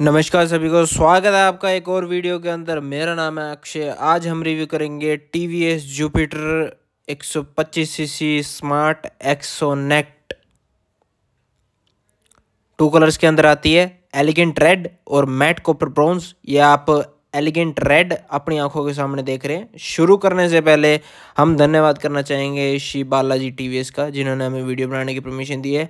नमस्कार सभी को स्वागत है आपका एक और वीडियो के अंदर मेरा नाम है अक्षय आज हम रिव्यू करेंगे टी वी एस जुपिटर एक सौ पच्चीस C C smart xonnect two colours के अंदर आती है एलिगेंट रेड और मैट कॉपर ब्राउन्स ये आप एलिगेंट रेड अपनी आंखों के सामने देख रहे हैं शुरू करने से पहले हम धन्यवाद करना चाहेंगे श्री बालाजी टी का जिन्होंने हमें वीडियो बनाने की परमिशन दी है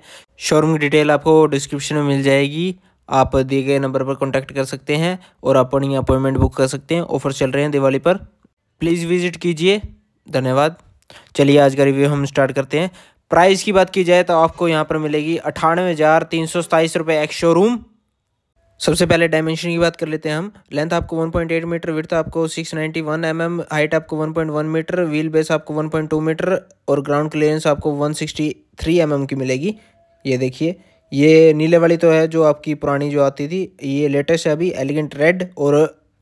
शोरूम की डिटेल आपको डिस्क्रिप्शन में मिल जाएगी आप दिए गए नंबर पर कॉन्टैक्ट कर सकते हैं और अपनी अपॉइंटमेंट बुक कर सकते हैं ऑफर चल रहे हैं दिवाली पर प्लीज़ विजिट कीजिए धन्यवाद चलिए आज का रिव्यू हम स्टार्ट करते हैं प्राइस की बात की जाए तो आपको यहाँ पर मिलेगी अठानवे हज़ार तीन सौ सताईस रुपये एक्स शोरूम सबसे पहले डायमेंशन की बात कर लेते हैं हम लेंथ आपको 1.8 मीटर विर्थ आपको 691 नाइन्टी mm, हाइट आपको 1.1 मीटर व्हील बेस आपको 1.2 मीटर और ग्राउंड क्लियरेंस आपको 163 एम mm की मिलेगी ये देखिए ये नीले वाली तो है जो आपकी पुरानी जो आती थी ये लेटेस्ट है अभी एलिगेंट रेड और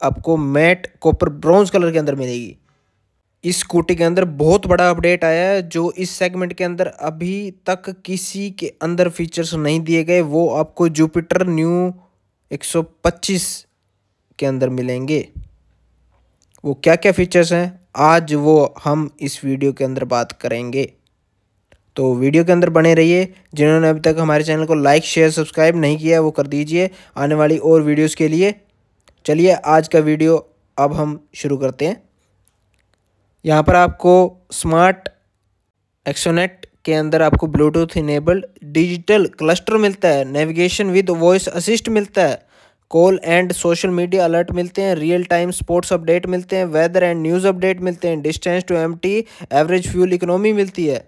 आपको मैट कॉपर ब्राउन्स कलर के अंदर मिलेगी इस स्कूटी के अंदर बहुत बड़ा अपडेट आया है जो इस सेगमेंट के अंदर अभी तक किसी के अंदर फीचर्स नहीं दिए गए वो आपको जुपिटर न्यू 125 के अंदर मिलेंगे वो क्या क्या फीचर्स हैं आज वो हम इस वीडियो के अंदर बात करेंगे तो वीडियो के अंदर बने रहिए जिन्होंने अभी तक हमारे चैनल को लाइक शेयर सब्सक्राइब नहीं किया वो कर दीजिए आने वाली और वीडियोज़ के लिए चलिए आज का वीडियो अब हम शुरू करते हैं यहाँ पर आपको स्मार्ट एक्सोनेट के अंदर आपको ब्लूटूथ इनेबल्ड डिजिटल क्लस्टर मिलता है नेविगेशन विद वॉइस असिस्ट मिलता है call and social media alert मिलते हैं रियल टाइम स्पोर्ट्स अपडेट मिलते हैं वेदर एंड न्यूज़ अपडेट मिलते हैं डिस्टेंस टू एम एवरेज फ्यूल इकोनॉमी मिलती है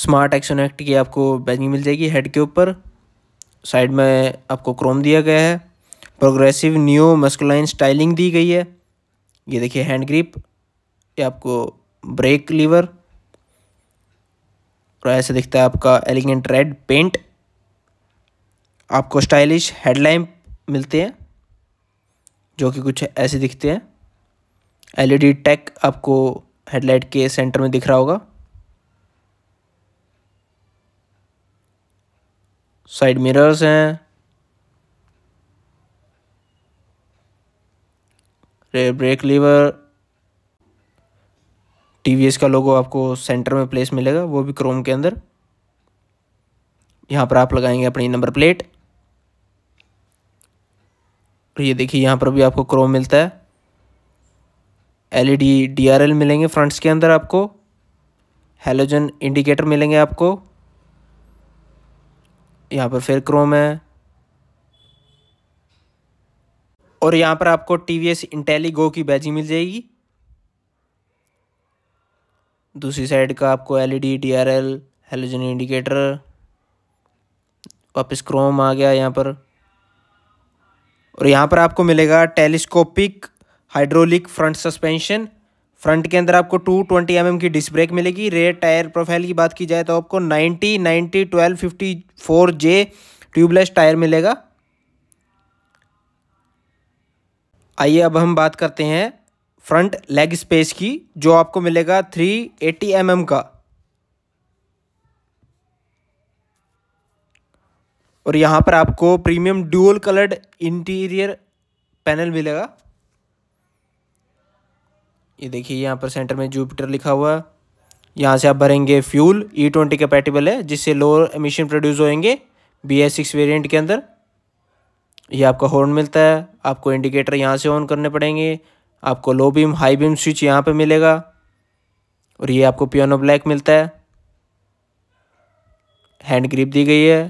स्मार्ट एक्शन एक्ट की आपको बैजिंग मिल जाएगी हेड के ऊपर साइड में आपको क्रोम दिया गया है प्रोग्रेसिव न्यू मस्कुलाइन स्टाइलिंग दी गई है ये देखिए हैंड ग्रिप ये आपको ब्रेक लीवर और ऐसे दिखता है आपका एलिगेंट रेड पेंट आपको स्टाइलिश हेडलैम्प मिलते हैं जो कि कुछ ऐसे दिखते हैं एलईडी टैक आपको हेडलाइट के सेंटर में दिख रहा होगा साइड मिरर्स हैं ब्रेक लीवर टीवीएस का लोगो आपको सेंटर में प्लेस मिलेगा वो भी क्रोम के अंदर यहाँ पर आप लगाएंगे अपनी नंबर प्लेट और ये देखिए यहाँ पर भी आपको क्रोम मिलता है एलईडी डीआरएल मिलेंगे फ्रंट्स के अंदर आपको हेलोजन इंडिकेटर मिलेंगे आपको यहाँ पर फिर क्रोम है और यहाँ पर आपको टी वी एस इंटेलीगो की बैजी मिल जाएगी दूसरी साइड का आपको L E D D R L halogen indicator वापस क्रोम आ गया यहाँ पर और यहाँ पर आपको मिलेगा telescopic hydraulic front suspension front के अंदर आपको टू ट्वेंटी एम की डिस्क ब्रेक मिलेगी रेयर टायर प्रोफाइल की बात की जाए तो आपको ninety ninety twelve fifty four J tubeless tyre मिलेगा आइए अब हम बात करते हैं फ्रंट लेग स्पेस की जो आपको मिलेगा थ्री एटी एम का और यहाँ पर आपको premium dual coloured interior panel मिलेगा ये देखिए यहाँ पर सेंटर में जुपिटर लिखा हुआ है यहाँ से आप भरेंगे फ्यूल ई ट्वेंटी कैपेटेबल है जिससे लोअर एमिशन प्रोड्यूस होएंगे बी एस सिक्स वेरियंट के अंदर ये आपका हॉर्न मिलता है आपको इंडिकेटर यहाँ से ऑन करने पड़ेंगे आपको low beam high beam switch यहाँ पे मिलेगा और ये आपको पियानो ब्लैक मिलता है हैंड ग्रिप दी गई है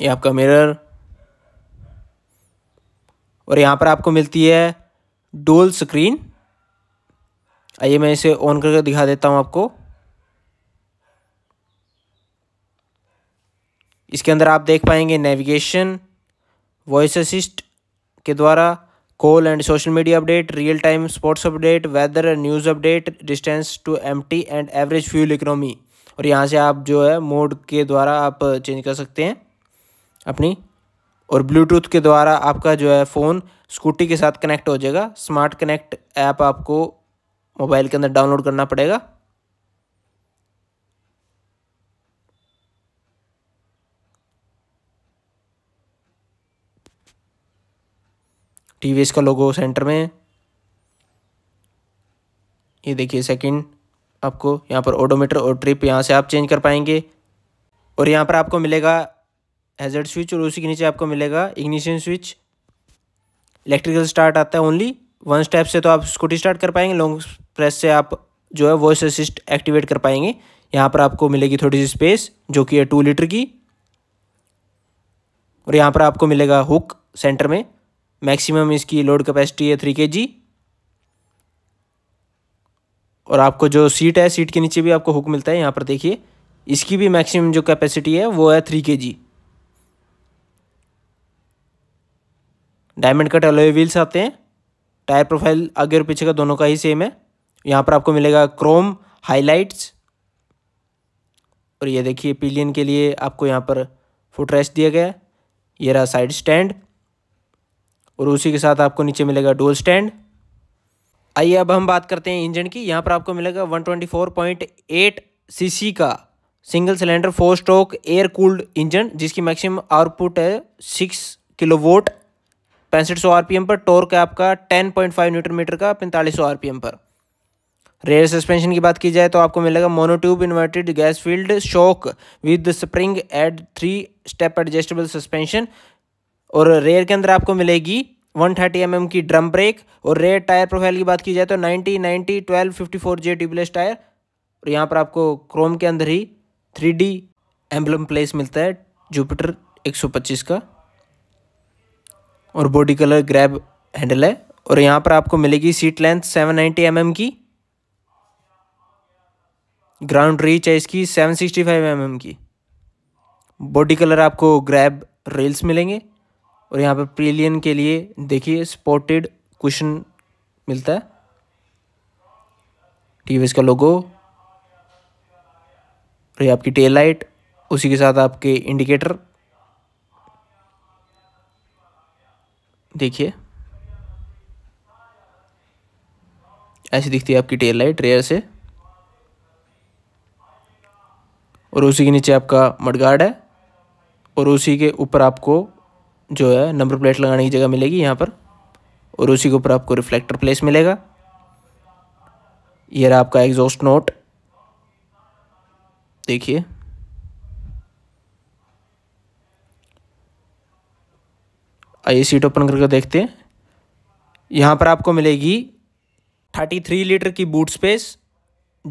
ये आपका मिरर और यहाँ पर आपको मिलती है डोल स्क्रीन आइए मैं इसे ऑन करके दिखा देता हूँ आपको इसके अंदर आप देख पाएंगे नेविगेशन वॉइस असिस्ट के द्वारा call and social media update real time sports update weather news update distance to empty and average fuel economy और यहाँ से आप जो है मोड के द्वारा आप चेंज कर सकते हैं अपनी और ब्लूटूथ के द्वारा आपका जो है फ़ोन स्कूटी के साथ कनेक्ट हो जाएगा स्मार्ट कनेक्ट ऐप आपको मोबाइल के अंदर डाउनलोड करना पड़ेगा टीवीएस का लोगो सेंटर में ये देखिए सेकंड आपको यहाँ पर ऑडोमीटर और ट्रिप यहाँ से आप चेंज कर पाएंगे और यहाँ पर आपको मिलेगा हैजर्ड स्विच और उसी के नीचे आपको मिलेगा इग्निशन स्विच इलेक्ट्रिकल स्टार्ट आता है ओनली वन स्टेप से तो आप स्कूटी स्टार्ट कर पाएंगे लॉन्ग प्रेस से आप जो है वॉइस असिस्ट एक्टिवेट कर पाएंगे यहाँ पर आपको मिलेगी थोड़ी सी स्पेस जो कि है टू लीटर की और यहाँ पर आपको मिलेगा हुक सेंटर में मैक्सिमम इसकी लोड कैपेसिटी है थ्री के जी और आपको जो सीट है सीट के नीचे भी आपको हुक मिलता है यहाँ पर देखिए इसकी भी मैक्सिमम जो कैपेसिटी है वो है three K G diamond cut alloy wheels आते हैं टायर प्रोफाइल आगे और पीछे का दोनों का ही सेम है यहाँ पर आपको मिलेगा क्रोम हाइलाइट्स और ये देखिए पिलियन के लिए आपको यहाँ पर फुटरेस्ट दिया गया है ये रहा साइड स्टैंड और उसी के साथ आपको नीचे मिलेगा डोल स्टैंड आइए अब हम बात करते हैं इंजन की यहाँ पर आपको मिलेगा 124.8 सीसी का single cylinder four stroke air cooled engine जिसकी मैक्सिमम आउटपुट है सिक्स किलोवोट पैंसठ सौ आरपीएम पर टॉर्क है आपका टेन पॉइंट फाइव मीटर का पैंतालीस सौ आरपीएम पर रेयर सस्पेंशन की बात की जाए तो आपको मिलेगा monotube inverted gas filled shock with spring aid three step adjustable suspension और रेयर के अंदर आपको मिलेगी 130 थर्टी mm की ड्रम ब्रेक और रेयर टायर प्रोफाइल की बात की जाए तो 90 90 12 54 जे ट्यूबलेस टायर और यहाँ पर आपको क्रोम के अंदर ही थ्री डी एम्बलम प्लेस मिलता है जुपिटर एक का और बॉडी कलर ग्रैब हैंडल है और यहाँ पर आपको मिलेगी सीट लेंथ 790 नाइन्टी mm की ग्राउंड रीच है इसकी 765 सिक्सटी mm की बॉडी कलर आपको ग्रैब रेल्स मिलेंगे और यहाँ पर प्रीलियन के लिए देखिए स्पॉटेड कुशन मिलता है टी वी इसका लोगो और ये आपकी टेल लाइट उसी के साथ आपके इंडिकेटर देखिए ऐसी दिखती है आपकी टेल लाइट रेयर से और उसी के नीचे आपका मडगार्ड है और उसी के ऊपर आपको जो है नंबर प्लेट लगाने की जगह मिलेगी यहाँ पर और उसी के ऊपर आपको रिफ्लेक्टर प्लेस मिलेगा ये रहा आपका एग्जॉस्ट नोट देखिए आइए सीट ओपन करके देखते हैं यहाँ पर आपको मिलेगी थर्टी थ्री लीटर की बूट स्पेस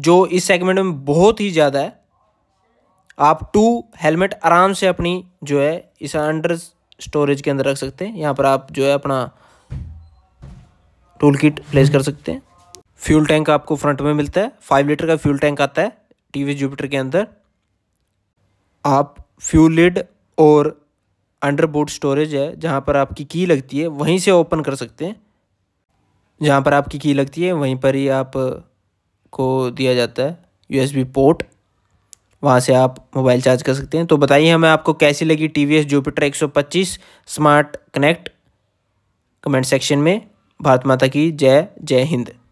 जो इस सेगमेंट में बहुत ही ज़्यादा है आप टू हेलमेट आराम से अपनी जो है इस अंडर स्टोरेज के अंदर रख सकते हैं यहाँ पर आप जो है अपना टूल किट प्लेस कर सकते हैं फ्यूल टैंक आपको फ्रंट में मिलता है फाइव लीटर का फ्यूल टैंक आता है टीवी जुपिटर के अंदर आप फ्यूल लिड और अंडर स्टोरेज है जहाँ पर आपकी की लगती है वहीं से ओपन कर सकते हैं जहाँ पर आपकी की लगती है वहीं पर ही आप को दिया जाता है यूएसबी पोर्ट वहाँ से आप मोबाइल चार्ज कर सकते हैं तो बताइए हमें आपको कैसी लगी टी वी एस जुपिटर एक सौ पच्चीस स्मार्ट कनेक्ट कमेंट सेक्शन में भारत माता की जय जय हिंद